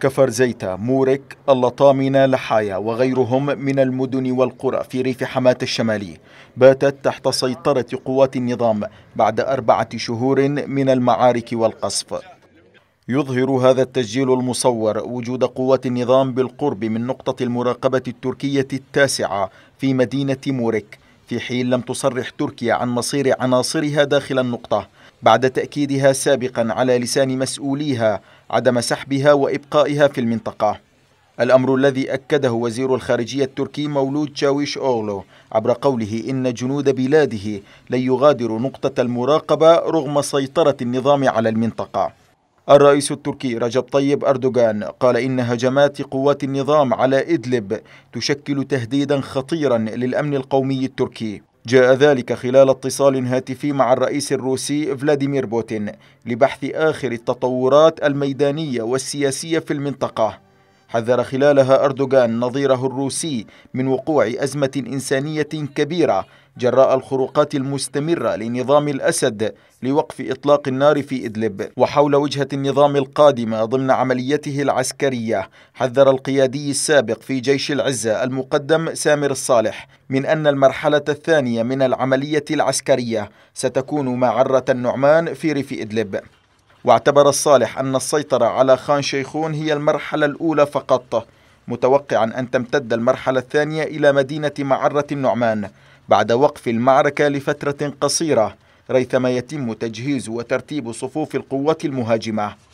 كفر زيتا مورك اللطامنة لحايا وغيرهم من المدن والقرى في ريف حماة الشمالي باتت تحت سيطرة قوات النظام بعد أربعة شهور من المعارك والقصف يظهر هذا التسجيل المصور وجود قوات النظام بالقرب من نقطة المراقبة التركية التاسعة في مدينة مورك في حين لم تصرح تركيا عن مصير عناصرها داخل النقطة بعد تأكيدها سابقا على لسان مسؤوليها عدم سحبها وإبقائها في المنطقة الأمر الذي أكده وزير الخارجية التركي مولود جاويش أولو عبر قوله إن جنود بلاده لن يغادروا نقطة المراقبة رغم سيطرة النظام على المنطقة الرئيس التركي رجب طيب أردوغان قال إن هجمات قوات النظام على إدلب تشكل تهديدا خطيرا للأمن القومي التركي جاء ذلك خلال اتصال هاتفي مع الرئيس الروسي فلاديمير بوتين لبحث آخر التطورات الميدانية والسياسية في المنطقة حذر خلالها أردوغان نظيره الروسي من وقوع أزمة إنسانية كبيرة جراء الخروقات المستمرة لنظام الأسد لوقف إطلاق النار في إدلب وحول وجهة النظام القادمة ضمن عمليته العسكرية حذر القيادي السابق في جيش العزة المقدم سامر الصالح من أن المرحلة الثانية من العملية العسكرية ستكون معرة النعمان في ريف إدلب واعتبر الصالح أن السيطرة على خان شيخون هي المرحلة الأولى فقط متوقعا أن تمتد المرحلة الثانية إلى مدينة معرة النعمان بعد وقف المعركة لفترة قصيرة ريثما يتم تجهيز وترتيب صفوف القوات المهاجمة